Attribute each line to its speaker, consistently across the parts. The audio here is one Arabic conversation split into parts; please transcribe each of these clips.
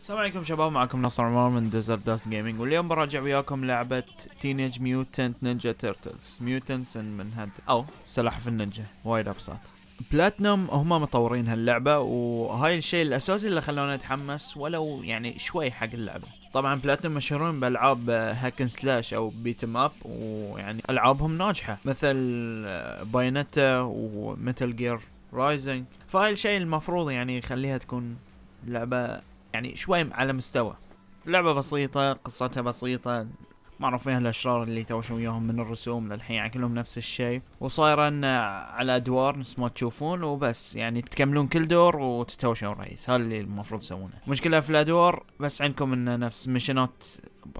Speaker 1: السلام عليكم شباب معكم نصر عمر من ديزرت داس جيمنج واليوم براجع وياكم لعبة تينيج ميوتنت نينجا تيرتلز ميوتنتس من هاد او سلاحف النينجا وايد ابسط بلاتنوم هم مطورين هاللعبة وهاي الشيء الاساسي اللي خلونا نتحمس ولو يعني شوي حق اللعبة طبعا بلاتنوم مشهورين بالعاب هاكن سلاش او بيت ام اب ويعني العابهم ناجحة مثل بايونيتا وميتل جير رايزنج فهاي الشيء المفروض يعني يخليها تكون لعبة يعني شوي على مستوى لعبة بسيطة قصتها بسيطة معروف فيها الاشرار اللي توشوا وياهم من الرسوم للحين يعني كلهم نفس الشيء وصايرة على ادوار نفس ما تشوفون وبس يعني تكملون كل دور وتتوشون رئيس هذا اللي المفروض تسوونه مشكلة في الادوار بس عندكم انه نفس مشنات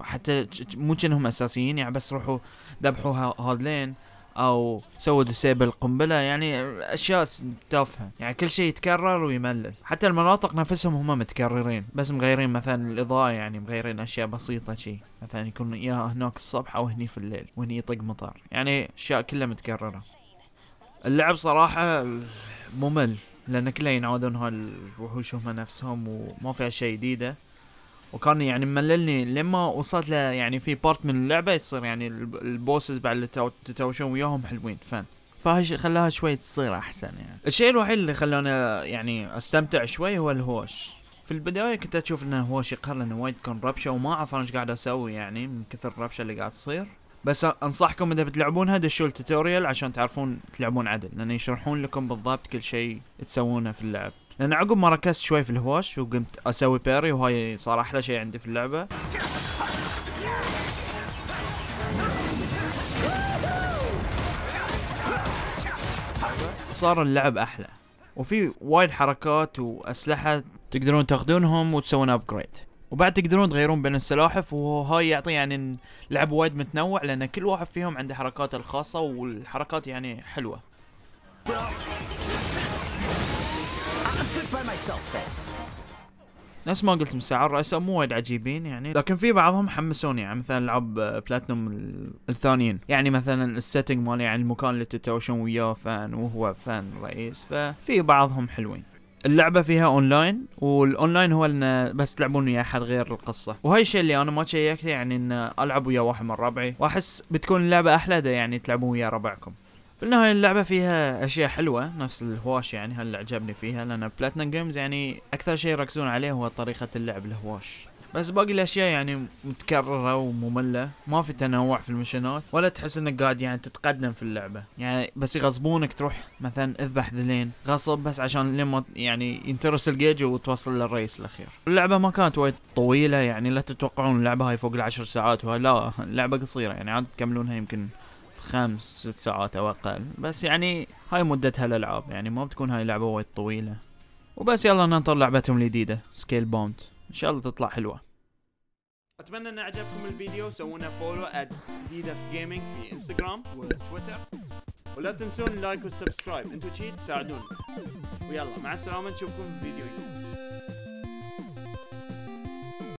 Speaker 1: حتى مو كأنهم اساسيين يعني بس روحوا ذبحوا هذلين او سووا ديسيبل القنبله يعني اشياء تافهه يعني كل شيء يتكرر ويملل حتى المناطق نفسهم هم متكررين بس مغيرين مثلا الاضاءه يعني مغيرين اشياء بسيطه شيء مثلا يكون يا هناك الصبح او هني في الليل وهني يطق مطر يعني اشياء كلها متكرره اللعب صراحه ممل لان كله ينعادون هالوحوش هم نفسهم وما فيها شيء جديده وكان يعني مللني لما وصلت له يعني في بارت من اللعبه يصير يعني البوسز بعد اللي تتوشون وياهم حلوين فن فهش خلاها شوي تصير احسن يعني الشيء الوحيد اللي خلاني يعني استمتع شوي هو الهوش في البدايه كنت اشوف انه هوش يقهر لانه وايد كان ربشه وما اعرف انا ايش قاعد اسوي يعني من كثر الربشه اللي قاعد تصير بس انصحكم اذا بتلعبونها دشوا التوتوريال عشان تعرفون تلعبون عدل لان يشرحون لكم بالضبط كل شيء تسوونه في اللعب لان عقب ما ركزت شوي في الهواش وقمت اسوي بيري وهاي صار احلى شيء عندي في اللعبه صار اللعب احلى وفي وايد حركات واسلحه تقدرون تاخذونهم وتسوون ابجريد وبعد تقدرون تغيرون بين السلاحف وهاي يعطي يعني اللعب وايد متنوع لان كل واحد فيهم عنده حركاته الخاصه والحركات يعني حلوه نفس ما قلت من الساعه الرئيساء مو وايد عجيبين يعني لكن في بعضهم حمسوني يعني مثلا العاب بلاتنوم الثانيين يعني مثلا السيتنج مال يعني المكان اللي تتوشون وياه فان وهو فان رئيس ففي بعضهم حلوين اللعبة فيها اونلاين والاونلاين هو ان بس تلعبون ويا احد غير القصة وهاي الشيء اللي انا ما شيكته يعني ان العب ويا واحد من ربعي واحس بتكون اللعبة احلى ده يعني تلعبون ويا ربعكم في النهاية اللعبة فيها أشياء حلوة نفس الهواش يعني هل اللي عجبني فيها لأن بلاتنم جيمز يعني أكثر شيء يركزون عليه هو طريقة اللعب الهواش بس باقي الاشياء يعني متكرره وممله ما في تنوع في المشنات ولا تحس انك قاعد يعني تتقدم في اللعبه يعني بس يغصبونك تروح مثلا اذبح ذلين غصب بس عشان لما يعني ينترس الجيج وتوصل للرئيس الاخير اللعبه ما كانت وايد طويله يعني لا تتوقعون اللعبه هاي فوق العشر ساعات ولا لا اللعبه قصيره يعني عاد تكملونها يمكن خمس ست ساعات او اقل بس يعني هاي مدتها الالعاب يعني ما بتكون هاي لعبه وايد طويله وبس يلا ننطر لعبتهم الجديده سكيل بوند ان شاء الله تطلع حلوه اتمنى ان اعجبكم الفيديو سوونا فولو @ديدس جيمنج في انستغرام وتويتر ولا تنسون اللايك والسبسكرايب انتوا شي تساعدونا ويلا مع السلامه نشوفكم في فيديو جديد